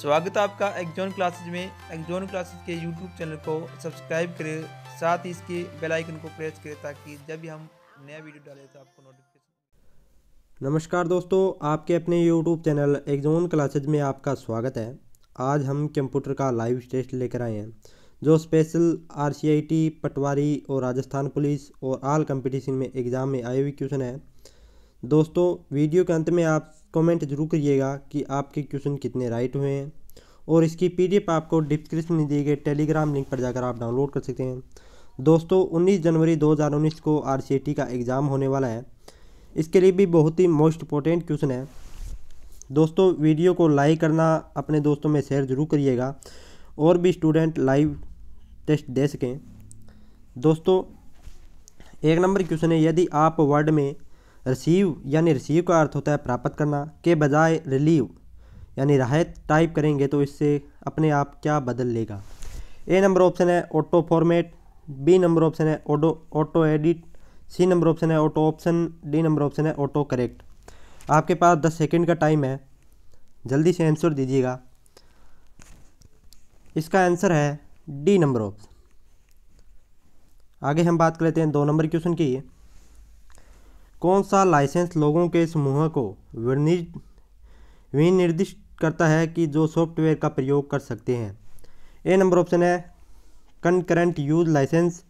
स्वागत है आपका एग्जॉन क्लासेज में एग्जॉन क्लासेज के यूट्यूब चैनल को सब्सक्राइब करें साथ ही इसके बेल आइकन को प्रेस करें ताकि जब भी हम नया वीडियो डालें तो आपको नोटिफिकेशन नमस्कार दोस्तों आपके अपने यूट्यूब चैनल एग्जॉन क्लासेज में आपका स्वागत है आज हम कंप्यूटर का लाइव टेस्ट लेकर आए हैं जो स्पेशल आर पटवारी और राजस्थान पुलिस और आल कंपटीशन में एग्ज़ाम में आए हुए क्वेश्चन है दोस्तों वीडियो के अंत में आप कमेंट जरूर करिएगा कि आपके क्वेश्चन कितने राइट हुए हैं और इसकी पीडीएफ आपको डिस्क्रिप्शन में दिए गए टेलीग्राम लिंक पर जाकर आप डाउनलोड कर सकते हैं दोस्तों 19 जनवरी 2019 को आर का एग्ज़ाम होने वाला है इसके लिए भी बहुत ही मोस्ट इंपॉर्टेंट क्वेश्चन है दोस्तों वीडियो को लाइक करना अपने दोस्तों में शेयर ज़रूर करिएगा और भी स्टूडेंट लाइव टेस्ट दे सकें दोस्तों एक नंबर क्वेश्चन है यदि आप वर्ड में रिसीव यानी रिसीव का अर्थ होता है प्राप्त करना के बजाय रिलीव यानी राहत टाइप करेंगे तो इससे अपने आप क्या बदल लेगा ए नंबर ऑप्शन है auto format B number option है auto auto edit C number option है auto option D number option है ऑटो करेक्ट आपके पास दस सेकेंड का टाइम है जल्दी से आंसर दीजिएगा इसका आंसर है डी नंबर ऑप्शन आगे हम बात कर लेते हैं दो नंबर क्वेश्चन की कौन सा लाइसेंस लोगों के समूह को विनिर्दिष्ट करता है कि जो सॉफ्टवेयर का प्रयोग कर सकते हैं ए नंबर ऑप्शन है concurrent use licence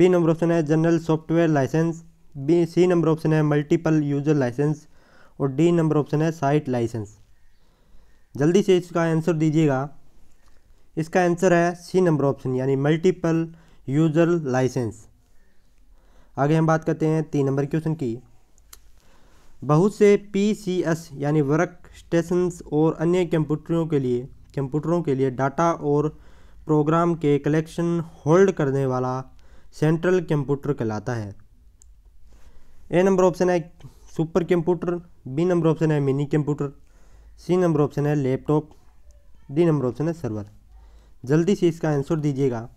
B number option है general software licence B C number option है मल्टीपल यूजर लाइसेंस और डी नंबर ऑप्शन है साइट लाइसेंस जल्दी से इसका आंसर दीजिएगा इसका आंसर है सी नंबर ऑप्शन यानी मल्टीपल यूजर लाइसेंस आगे हम बात करते हैं तीन नंबर क्वेश्चन की बहुत से पीसीएस यानी वर्क स्टेशन और अन्य कंप्यूटरों के लिए कंप्यूटरों के लिए डाटा और प्रोग्राम के कलेक्शन होल्ड करने वाला सेंट्रल कंप्यूटर कहलाता है ए नंबर ऑप्शन है super computer B number option है mini computer C number option है लैपटॉप डी नंबर ऑप्शन है सर्वर जल्दी से इसका आंसर दीजिएगा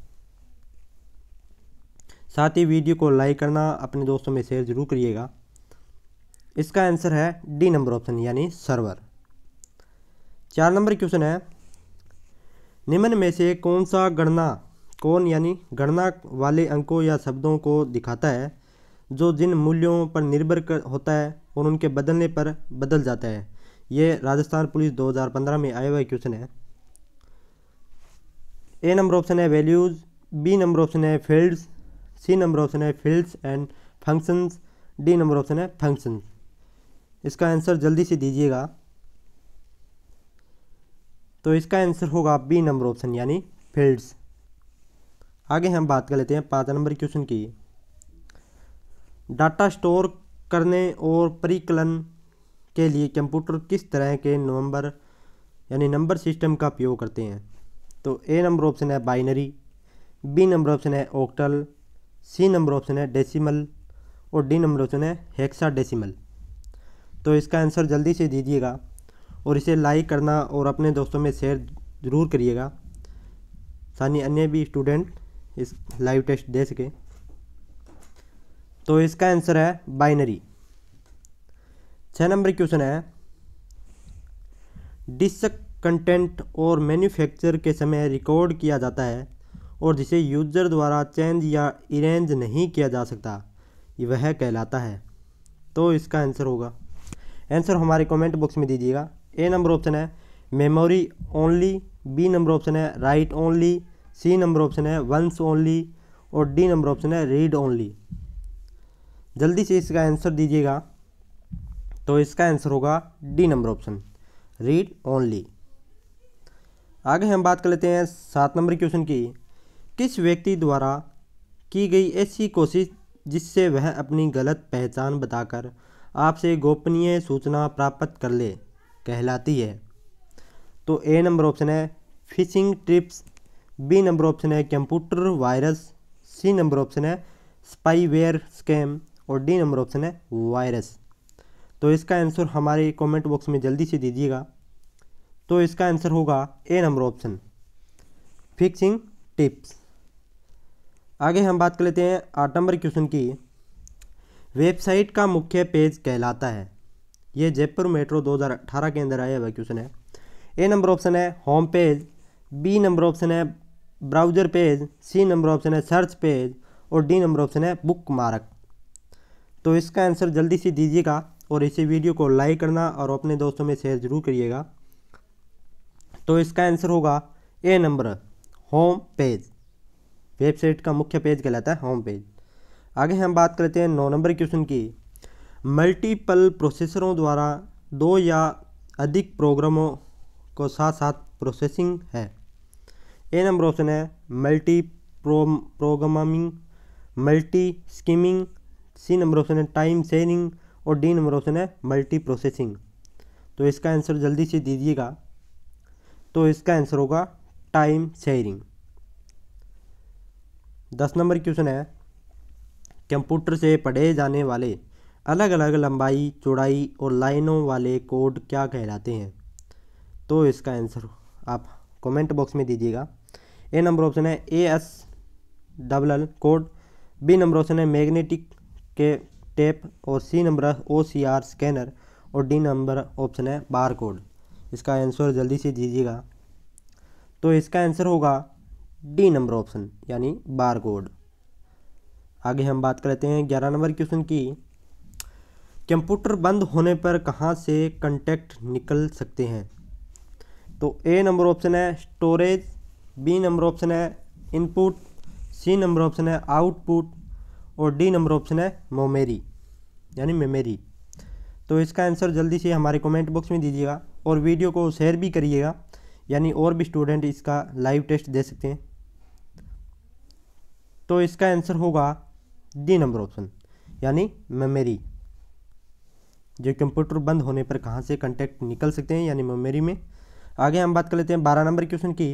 साथ ही वीडियो को लाइक करना अपने दोस्तों में शेयर ज़रूर करिएगा इसका आंसर है डी नंबर ऑप्शन यानी सर्वर चार नंबर क्वेश्चन है निम्न में से कौन सा गणना कौन यानी गणना वाले अंकों या शब्दों को दिखाता है जो जिन मूल्यों पर निर्भर कर होता है और उनके बदलने पर बदल जाता है ये राजस्थान पुलिस 2015 में आया हुआ क्वेश्चन है ए नंबर ऑप्शन है वैल्यूज़ बी नंबर ऑप्शन है फील्ड्स सी नंबर ऑप्शन है fields and functions D number option है फंक्शंस इसका आंसर जल्दी से दीजिएगा तो इसका आंसर होगा बी नंबर ऑप्शन यानी फील्ड्स आगे हम बात कर लेते हैं पाँच नंबर क्वेश्चन की डाटा स्टोर करने और परिकलन के लिए कंप्यूटर किस तरह के नंबर यानी नंबर सिस्टम का उपयोग करते हैं तो ए नंबर ऑप्शन है बाइनरी बी नंबर ऑप्शन है ऑक्टल सी नंबर ऑप्शन है डेसिमल और डी नंबर ऑप्शन है हेक्सा डेसिमल तो इसका आंसर जल्दी से दीजिएगा और इसे लाइक करना और अपने दोस्तों में शेयर ज़रूर करिएगा सानी अन्य भी स्टूडेंट इस लाइव टेस्ट दे सके तो इसका आंसर है बाइनरी छः नंबर क्वेश्चन है डिस्क कंटेंट और मैन्युफैक्चर के समय रिकॉर्ड किया जाता है और जिसे यूजर द्वारा चेंज या इरेंज नहीं किया जा सकता वह कहलाता है तो इसका आंसर होगा आंसर हमारे कमेंट बॉक्स में दीजिएगा ए नंबर ऑप्शन है memory only B number option है write only C number option है वंस ओनली और डी नंबर ऑप्शन है रीड ओनली जल्दी से इसका आंसर दीजिएगा तो इसका आंसर होगा D number option read only आगे हम बात कर लेते हैं सात नंबर क्वेश्चन की किस व्यक्ति द्वारा की गई ऐसी कोशिश जिससे वह अपनी गलत पहचान बताकर आपसे गोपनीय सूचना प्राप्त कर ले कहलाती है तो ए नंबर ऑप्शन है phishing trips B number option है computer virus C number option है स्पाईवेयर स्कैम और डी नंबर ऑप्शन है वायरस तो इसका आंसर हमारे कमेंट बॉक्स में जल्दी से दीजिएगा तो इसका आंसर होगा A number option fixing tips आगे हम बात कर लेते हैं आठ नंबर क्वेश्चन की वेबसाइट का मुख्य पेज कहलाता है ये जयपुर मेट्रो 2018 के अंदर आया हुआ क्वेश्चन है ए नंबर ऑप्शन है home page B number option है browser page C number option है सर्च पेज और डी नंबर ऑप्शन है बुक मार्क तो इसका आंसर जल्दी से दीजिएगा और इसी वीडियो को लाइक करना और अपने दोस्तों में शेयर जरूर करिएगा तो इसका आंसर होगा A number home page website का मुख्य पेज कहलाता है होम पेज आगे हम बात करते हैं नौ नंबर क्वेश्चन की मल्टीपल प्रोसेसरों द्वारा दो या अधिक प्रोग्रामों को साथ साथ प्रोसेसिंग है ए नंबर ऑप्शन है multi pro programming multi scheming C number option है टाइम शेयरिंग और डी नंबर ऑप्शन है मल्टी प्रोसेसिंग तो इसका आंसर जल्दी से दीजिएगा तो इसका आंसर होगा टाइम शेयरिंग दस नंबर क्वेश्चन है कंप्यूटर से पढ़े जाने वाले अलग अलग लंबाई चौड़ाई और लाइनों वाले कोड क्या कहलाते हैं तो इसका आंसर आप कमेंट बॉक्स में दीजिएगा ए नंबर ऑप्शन है A S double L code B number option है मैग्नेटिक के टेप और C number O C R scanner और डी नंबर ऑप्शन है बार कोड इसका आंसर जल्दी से दीजिएगा तो इसका आंसर होगा डी नंबर ऑप्शन यानी बार कोड आगे हम बात करते हैं ग्यारह नंबर क्वेश्चन की कंप्यूटर बंद होने पर कहाँ से कंटेक्ट निकल सकते हैं तो ए नंबर ऑप्शन है स्टोरेज बी नंबर ऑप्शन है इनपुट सी नंबर ऑप्शन है आउटपुट और डी नंबर ऑप्शन है मोमेरी यानी मेमेरी तो इसका आंसर जल्दी से हमारे कमेंट बॉक्स में दीजिएगा और वीडियो को शेयर भी करिएगा यानी और भी स्टूडेंट इसका लाइव टेस्ट दे सकते हैं तो इसका आंसर होगा डी नंबर ऑप्शन यानी मेमोरी जो कंप्यूटर बंद होने पर कहाँ से कंटेक्ट निकल सकते हैं यानी मेमोरी में आगे हम बात कर लेते हैं बारह नंबर क्वेश्चन की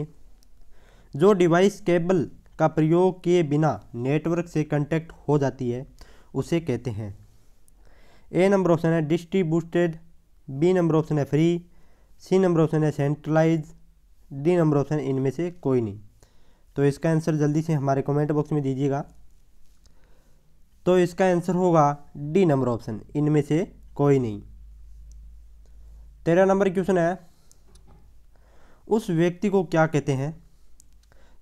जो डिवाइस केबल का प्रयोग किए बिना नेटवर्क से कंटेक्ट हो जाती है उसे कहते हैं ए नंबर ऑप्शन है डिस्ट्रीब्यूटेड बी नंबर ऑप्शन है फ्री सी नंबर ऑप्शन है सेंट्रलाइज डी नंबर ऑप्शन इनमें से कोई नहीं तो इसका आंसर जल्दी से हमारे कमेंट बॉक्स में दीजिएगा तो इसका आंसर होगा डी नंबर ऑप्शन इनमें से कोई नहीं तेरह नंबर क्वेश्चन है उस व्यक्ति को क्या कहते हैं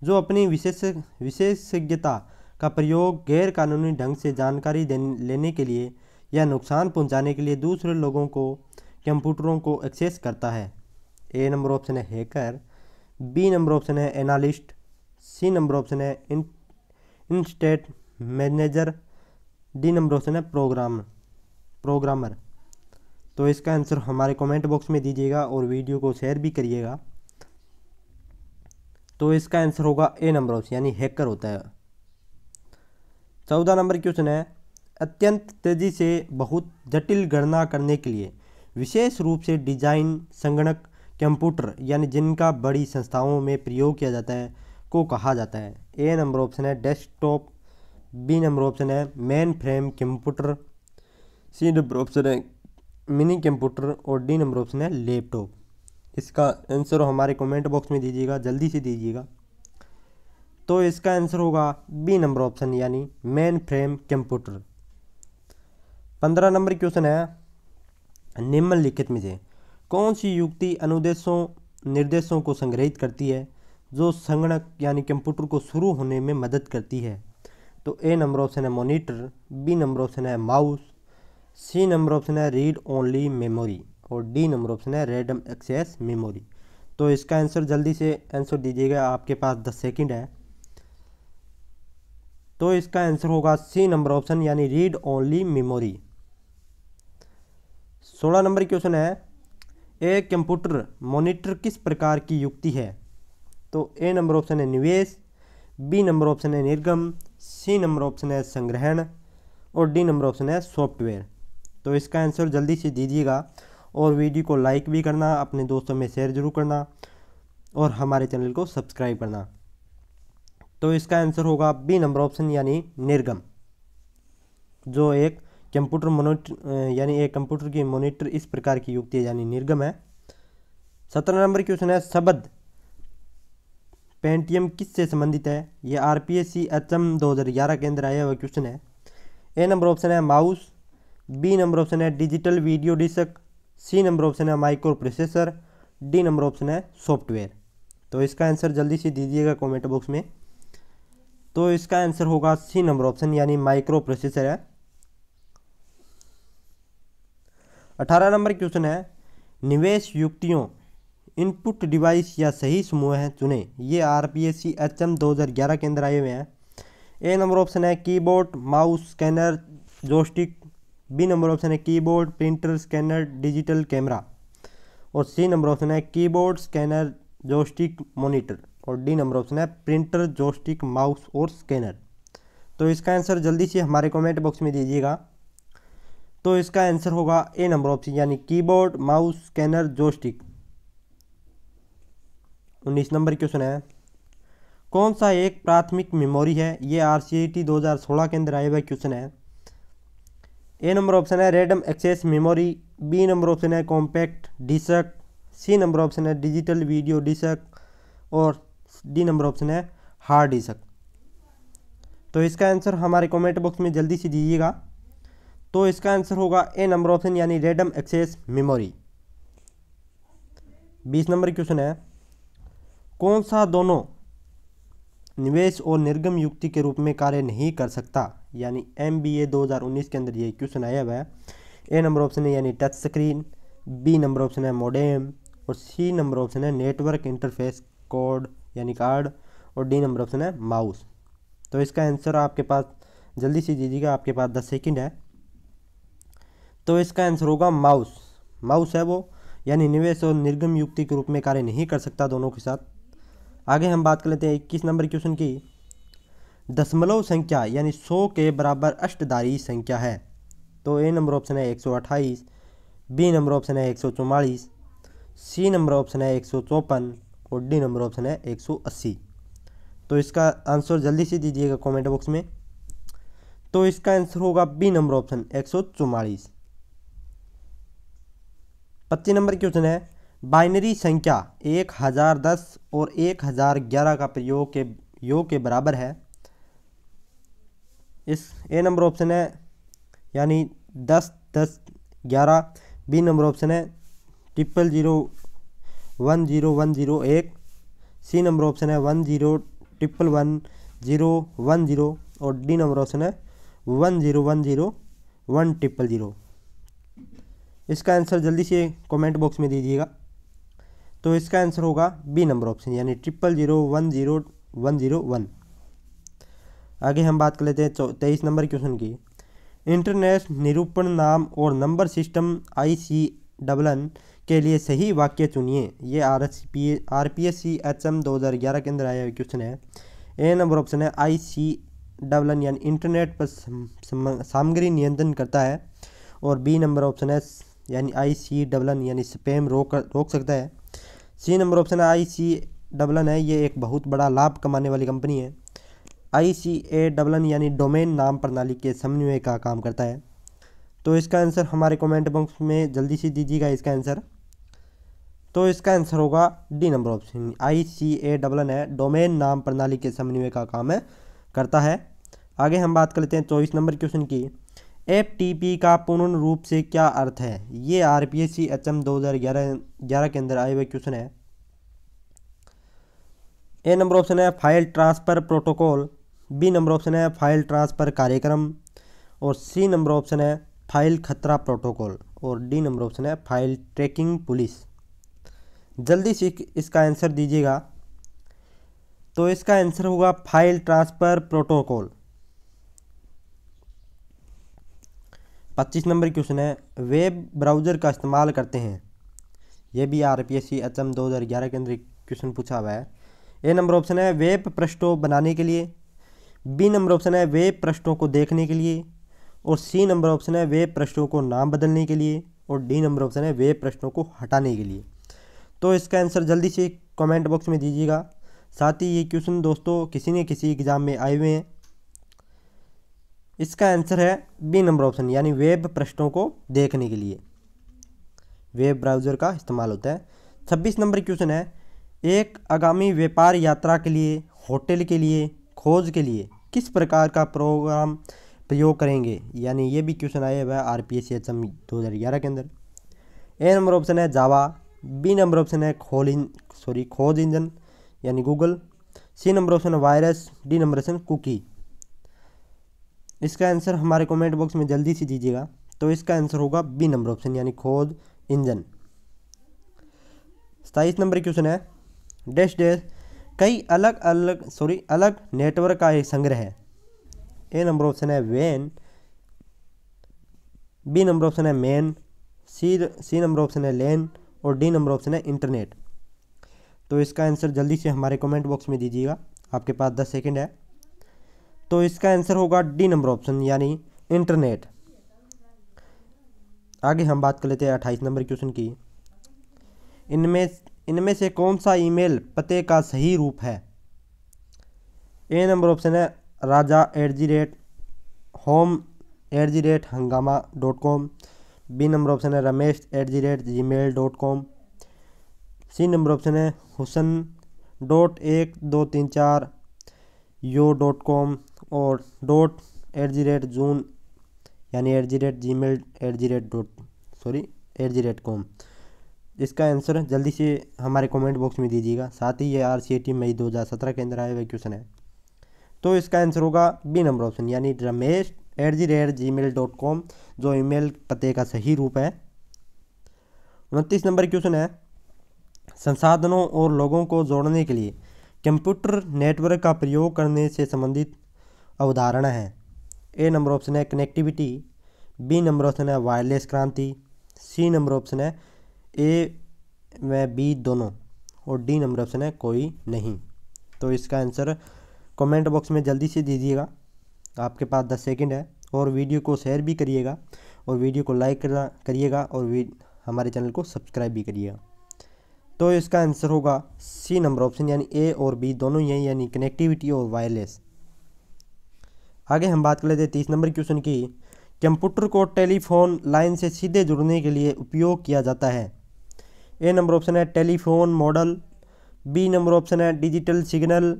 जो अपनी विशेष विशेषज्ञता का प्रयोग गैर कानूनी ढंग से जानकारी लेने के लिए या नुकसान पहुंचाने के लिए दूसरे लोगों को कंप्यूटरों को एक्सेस करता है ए नंबर ऑप्शन है हैकर बी नंबर ऑप्शन है एनालिस्ट सी नंबर ऑप्शन है in instant manager D number option है प्रोग्राम प्रोग्रामर तो इसका आंसर हमारे कमेंट बॉक्स में दीजिएगा और वीडियो को शेयर भी करिएगा तो इसका आंसर होगा ए नंबर ऑप्शन यानी हैकर होता है चौदह नंबर क्वेश्चन है अत्यंत तेजी से बहुत जटिल गणना करने के लिए विशेष रूप से डिजाइन संगणक कंप्यूटर यानी जिनका बड़ी संस्थाओं में प्रयोग किया जाता है को कहा जाता है ए नंबर ऑप्शन है डेस्कटॉप बी नंबर ऑप्शन है mainframe computer C number option है मिनी कंप्यूटर और डी नंबर ऑप्शन है लैपटॉप इसका आंसर हमारे कमेंट बॉक्स में दीजिएगा जल्दी से दीजिएगा तो इसका आंसर होगा बी नंबर ऑप्शन यानी मेन फ्रेम कंप्यूटर पंद्रह नंबर क्वेश्चन है निम्नलिखित में से कौन सी युक्ति अनुदेशों निर्देशों को संग्रहित करती है जो संगणक यानी कंप्यूटर को शुरू होने में मदद करती है तो ए नंबर ऑप्शन है मोनीटर बी नंबर ऑप्शन है माउस सी नंबर ऑप्शन है रीड ओनली मेमोरी और डी नंबर ऑप्शन है रेडम एक्सेस मेमोरी तो इसका आंसर जल्दी से आंसर दीजिएगा आपके पास दस सेकेंड है तो इसका आंसर होगा सी नंबर ऑप्शन यानी रीड ओनली मेमोरी सोलह नंबर क्वेश्चन है एक कंप्यूटर मॉनिटर किस प्रकार की युक्ति है तो ए नंबर ऑप्शन है निवेश बी नंबर ऑप्शन है निर्गम सी नंबर ऑप्शन है संग्रहण और डी नंबर ऑप्शन है सॉफ्टवेयर तो इसका आंसर जल्दी से दीजिएगा और वीडियो को लाइक भी करना अपने दोस्तों में शेयर ज़रूर करना और हमारे चैनल को सब्सक्राइब करना तो इसका आंसर होगा बी नंबर ऑप्शन यानी निर्गम जो एक कंप्यूटर मोनिटर यानी एक कंप्यूटर की मोनिटर इस प्रकार की युक्ति यानी निर्गम है सत्रह नंबर क्वेश्चन है शब्द पेंटियम किस से संबंधित है ये R P S C H M दो हज़ार ग्यारह के अंदर आया हुआ क्वेश्चन है ए नंबर ऑप्शन है माउस बी नंबर ऑप्शन है digital video disc C number option है microprocessor D number option है सॉफ्टवेयर तो इसका आंसर जल्दी से दीजिएगा कमेंट बॉक्स में तो इसका आंसर होगा सी नंबर ऑप्शन यानी माइक्रो प्रोसेसर है अठारह नंबर क्वेश्चन है निवेश युक्तियों इनपुट डिवाइस या सही समूह है चुने ये R P S C H M दो हज़ार ग्यारह के अंदर आए हुए हैं ए नंबर ऑप्शन है keyboard mouse scanner joystick B number option है keyboard printer scanner digital camera और सी नंबर ऑप्शन है कीबोर्ड स्कैनर जोस्टिक मोनीटर और डी नंबर ऑप्शन है प्रिंटर जोस्टिक माउस और स्कैनर तो इसका आंसर जल्दी से हमारे कमेंट बॉक्स में दीजिएगा तो इसका आंसर होगा ए नंबर ऑप्शन यानी कीबोर्ड माउस स्कैनर जोस्टिक उन्नीस नंबर क्वेश्चन है कौन सा एक प्राथमिक मेमोरी है ये आर सी टी दो हज़ार सोलह के अंदर आए हुए क्वेश्चन है ए नंबर ऑप्शन है random access memory B number option है compact disc C number option है डिजिटल वीडियो डिस्क और डी नंबर ऑप्शन है हार्ड डिस्क तो इसका आंसर हमारे कमेंट बॉक्स में जल्दी से दीजिएगा तो इसका आंसर होगा ए नंबर ऑप्शन यानी रेडम एक्सेस मेमोरी बीस नंबर क्वेश्चन है कौन सा दोनों निवेश और निर्गम युक्ति के रूप में कार्य नहीं कर सकता यानी एम बी ए दो हज़ार उन्नीस के अंदर ये क्वेश्चन आया हुआ है ए नंबर ऑप्शन है यानी touch screen B number option है मोडेम और सी नंबर ऑप्शन है नेटवर्क इंटरफेस कोड यानी कार्ड और डी नंबर ऑप्शन है माउस तो इसका आंसर आपके पास जल्दी से दीजिएगा आपके पास दस सेकेंड है तो इसका आंसर होगा माउस माउस है वो यानी निवेश और निर्गम युक्ति के रूप में कार्य नहीं कर सकता दोनों के साथ आगे हम बात कर लेते हैं इक्कीस नंबर क्वेश्चन की दशमलव संख्या यानी सौ के बराबर अष्टदारी संख्या है तो ए नंबर ऑप्शन है एक सौ अट्ठाईस बी नंबर ऑप्शन है एक सौ चौवालीस सी नंबर ऑप्शन है एक सौ चौपन और डी नंबर ऑप्शन है एक सौ अस्सी तो इसका आंसर जल्दी से दीजिएगा कमेंट बॉक्स में तो इसका आंसर होगा बी नंबर ऑप्शन एक सौ चौवालीस पच्चीस नंबर क्वेश्चन है बाइनरी संख्या एक हज़ार दस और एक हज़ार ग्यारह का प्रयोग के योग के बराबर है इस ए नंबर ऑप्शन है यानी दस दस ग्यारह बी नंबर ऑप्शन है triple zero one zero one zero एक सी नंबर ऑप्शन है one zero triple one zero one zero और डी नंबर ऑप्शन है one zero one zero one triple zero इसका आंसर जल्दी से कमेंट बॉक्स में दीजिएगा तो इसका आंसर होगा बी नंबर ऑप्शन यानी triple zero one zero one zero one आगे हम बात कर लेते हैं तेईस नंबर क्वेश्चन की इंटरनेशनल निरूपण नाम और number system I C double N के लिए सही वाक्य चुनिए ये R S P R P S C H M दो हज़ार ग्यारह के अंदर आया हुआ क्वेश्चन है ए नंबर ऑप्शन है आई सी डबलन एन यानी इंटरनेट पर सामग्री नियंत्रण करता है और बी नंबर ऑप्शन है यानी आई सी डबलन एन यानी स्पैम रोक रोक सकता है सी नंबर ऑप्शन आई सी डबलन है ये एक बहुत बड़ा लाभ कमाने वाली कंपनी है आई सी ए डबलन यानी डोमेन नाम प्रणाली के समन्वय का काम करता है तो इसका आंसर हमारे कमेंट बॉक्स में जल्दी से दीजिएगा इसका आंसर तो इसका आंसर होगा D number option I C A double N है डोमेन नाम प्रणाली के समन्वय का काम है करता है आगे हम बात कर लेते हैं चौबीस नंबर क्वेश्चन की एफ का पूर्ण रूप से क्या अर्थ है ये R P S C H M दो हज़ार ग्यारह ग्यारह के अंदर आए हुए क्वेश्चन है ए नंबर ऑप्शन है file transfer protocol B number option है फाइल ट्रांसफ़र कार्यक्रम और सी नंबर ऑप्शन है फाइल खतरा प्रोटोकॉल और डी नंबर ऑप्शन है फाइल ट्रैकिंग पुलिस जल्दी से इसका आंसर दीजिएगा तो इसका आंसर होगा फाइल ट्रांसफ़र प्रोटोकॉल पच्चीस नंबर क्वेश्चन है वेब ब्राउज़र का इस्तेमाल करते हैं यह भी R P S C H M दो हज़ार ग्यारह के अंदर क्वेश्चन पूछा हुआ है ए नंबर ऑप्शन है वेब पृष्ठों बनाने के लिए बी नंबर ऑप्शन है वेब पृष्ठों को देखने के लिए और सी नंबर ऑप्शन है वेब पृष्ठों को नाम बदलने के लिए और डी नंबर ऑप्शन है वेब पृष्ठों को हटाने के लिए तो इसका आंसर जल्दी से कमेंट बॉक्स में दीजिएगा साथ ही ये क्वेश्चन दोस्तों किसी न किसी एग्ज़ाम में आए हुए हैं इसका आंसर है बी नंबर ऑप्शन यानी वेब प्रश्नों को देखने के लिए वेब ब्राउज़र का इस्तेमाल होता है छब्बीस नंबर क्वेश्चन है एक आगामी व्यापार यात्रा के लिए होटल के लिए खोज के लिए किस प्रकार का प्रोग्राम प्रयोग करेंगे यानी ये भी क्वेश्चन आया हुआ है R P S H M दो हज़ार ग्यारह के अंदर ए नंबर ऑप्शन है जावा बी नंबर ऑप्शन है खोल इन सॉरी खोज इंजन यानी गूगल सी नंबर ऑप्शन है virus D number option cookie इसका आंसर हमारे कमेंट बॉक्स में जल्दी से दीजिएगा तो इसका आंसर होगा बी नंबर ऑप्शन यानी खोद इंजन सताईस नंबर क्वेश्चन है डैश डैश कई अलग अलग सॉरी अलग नेटवर्क का एक संग्रह है ए नंबर ऑप्शन है वैन बी नंबर ऑप्शन है MAN C C number option है लेन और डी नंबर ऑप्शन है इंटरनेट तो इसका आंसर जल्दी से हमारे कमेंट बॉक्स में दीजिएगा आपके पास दस सेकेंड है तो इसका आंसर होगा डी नंबर ऑप्शन यानी इंटरनेट आगे हम बात कर लेते हैं अट्ठाईस नंबर क्वेश्चन की इनमें इनमें से कौन सा ईमेल पते का सही रूप है ए नंबर ऑप्शन है Raja at the rate home at the rate Hungama dot com B number option है Ramesh at the rate Gmail dot com C number option है हुसन डॉट एक दो तीन चार यो डॉट कॉम और डॉट एट जी रेट जून यानी at the rate Gmail at the rate dot sorry at the rate com इसका आंसर जल्दी से हमारे कमेंट बॉक्स में दीजिएगा साथ ही ये आर सी ए टी मई दो हज़ार सत्रह के अंदर आया हुआ क्वेश्चन है तो इसका आंसर होगा बी नंबर ऑप्शन यानी Ramesh at the rate Gmail dot com जो ईमेल पते का सही रूप है उनतीस नंबर क्वेश्चन है संसाधनों और लोगों को जोड़ने के लिए कंप्यूटर नेटवर्क का प्रयोग करने से संबंधित अवधारणा है ए नंबर ऑप्शन है कनेक्टिविटी बी नंबर ऑप्शन है वायरलेस क्रांति सी नंबर ऑप्शन है ए व बी दोनों और डी नंबर ऑप्शन है कोई नहीं तो इसका आंसर कमेंट बॉक्स में जल्दी से दीजिएगा आपके पास दस सेकेंड है और वीडियो को शेयर भी करिएगा और वीडियो को लाइक करिएगा और हमारे चैनल को सब्सक्राइब भी करिएगा तो इसका आंसर होगा सी नंबर ऑप्शन यानी ए और बी दोनों ही हैं यानी कनेक्टिविटी और वायरलेस आगे हम बात कर लेते हैं तीस नंबर क्वेश्चन की कंप्यूटर को टेलीफोन लाइन से सीधे जुड़ने के लिए उपयोग किया जाता है ए नंबर ऑप्शन है telephone model B number option है digital signal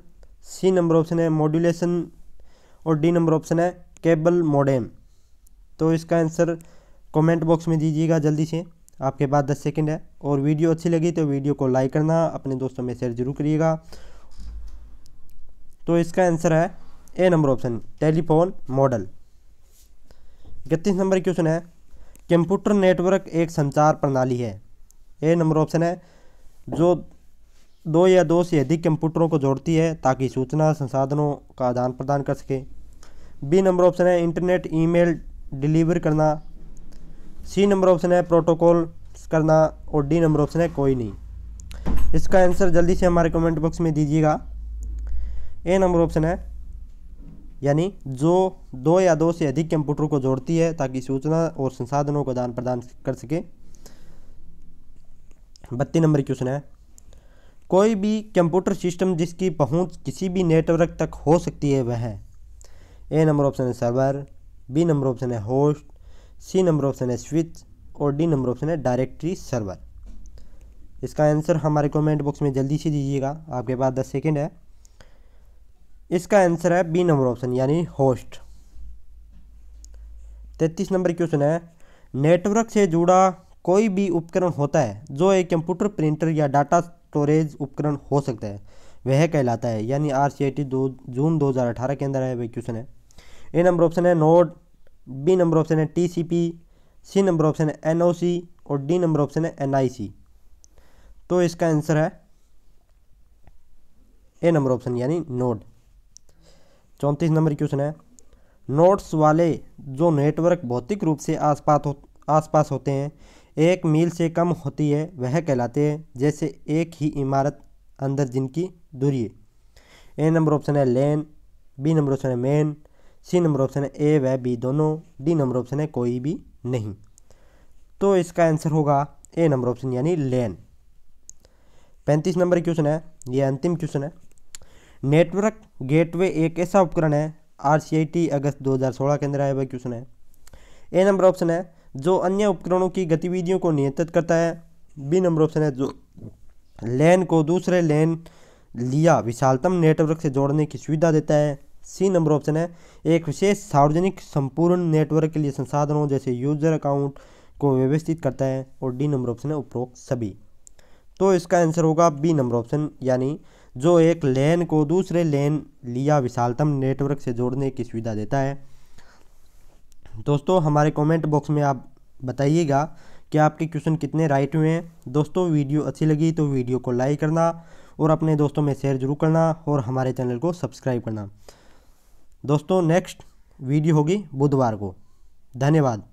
C number option है मॉड्यूलेशन और डी नंबर ऑप्शन है केबल मॉडेम तो इसका आंसर कमेंट बॉक्स में दीजिएगा जल्दी से आपके पास दस सेकंड है और वीडियो अच्छी लगी तो वीडियो को लाइक करना अपने दोस्तों में शेयर जरूर करिएगा तो इसका आंसर है A number option telephone model इकतीस नंबर क्वेश्चन है कंप्यूटर नेटवर्क एक संचार प्रणाली है ए नंबर ऑप्शन है जो दो या दो से अधिक कंप्यूटरों को जोड़ती है ताकि सूचना संसाधनों का आदान प्रदान कर सके बी नंबर ऑप्शन है इंटरनेट ईमेल डिलीवर करना सी नंबर ऑप्शन है प्रोटोकॉल करना और डी नंबर ऑप्शन है कोई नहीं इसका आंसर जल्दी से हमारे कमेंट बॉक्स में दीजिएगा ए नंबर ऑप्शन है यानी जो दो या दो से अधिक कंप्यूटर को जोड़ती है ताकि सूचना और संसाधनों को आदान प्रदान कर सके बत्तीस नंबर क्वेश्चन है कोई भी कंप्यूटर सिस्टम जिसकी पहुंच किसी भी नेटवर्क तक हो सकती है वह है ए नंबर ऑप्शन है सर्वर बी नंबर ऑप्शन है होस्ट सी नंबर ऑप्शन है स्विच और डी नंबर ऑप्शन है डायरेक्टरी सर्वर इसका आंसर हमारे कमेंट बॉक्स में जल्दी से दीजिएगा आपके पास दस सेकेंड है इसका आंसर है बी नंबर ऑप्शन यानी होस्ट तैतीस नंबर क्वेश्चन है नेटवर्क से जुड़ा कोई भी उपकरण होता है जो एक कंप्यूटर प्रिंटर या डाटा स्टोरेज उपकरण हो सकता है वह कहलाता है यानी आर सी आई टी दो जून दो हज़ार अठारह के अंदर है वह क्वेश्चन है ए नंबर ऑप्शन है नोड बी नंबर ऑप्शन है T C P C number option है एन ओ सी और डी नंबर ऑप्शन है एन आई सी तो इसका आंसर है ए नंबर ऑप्शन यानी नोड चौंतीस नंबर क्वेश्चन है नोट्स वाले जो नेटवर्क भौतिक रूप से आसपास हो आसपास होते हैं एक मील से कम होती है वह कहलाते हैं जैसे एक ही इमारत अंदर जिनकी दूरी है ए नंबर ऑप्शन है लेन बी नंबर ऑप्शन है मेन सी नंबर ऑप्शन है ए व बी दोनों डी नंबर ऑप्शन है कोई भी नहीं तो इसका आंसर होगा ए नंबर ऑप्शन यानी लेन पैंतीस नंबर क्वेश्चन है यह अंतिम क्वेश्चन है नेटवर्क गेटवे एक ऐसा उपकरण है आर अगस्त 2016 के अंदर आया हुआ क्वेश्चन है ए नंबर ऑप्शन है जो अन्य उपकरणों की गतिविधियों को नियंत्रित करता है बी नंबर ऑप्शन है जो लैन को दूसरे लैन लिया विशालतम नेटवर्क से जोड़ने की सुविधा देता है सी नंबर ऑप्शन है एक विशेष सार्वजनिक संपूर्ण नेटवर्क के लिए संसाधनों जैसे यूजर अकाउंट को व्यवस्थित करता है और डी नंबर ऑप्शन है उपरोक्त सभी तो इसका आंसर होगा बी नंबर ऑप्शन यानी जो एक लेन को दूसरे लेन लिया विशालतम नेटवर्क से जोड़ने की सुविधा देता है दोस्तों हमारे कमेंट बॉक्स में आप बताइएगा कि आपके क्वेश्चन कितने राइट हुए हैं दोस्तों वीडियो अच्छी लगी तो वीडियो को लाइक करना और अपने दोस्तों में शेयर जरूर करना और हमारे चैनल को सब्सक्राइब करना दोस्तों नेक्स्ट वीडियो होगी बुधवार को धन्यवाद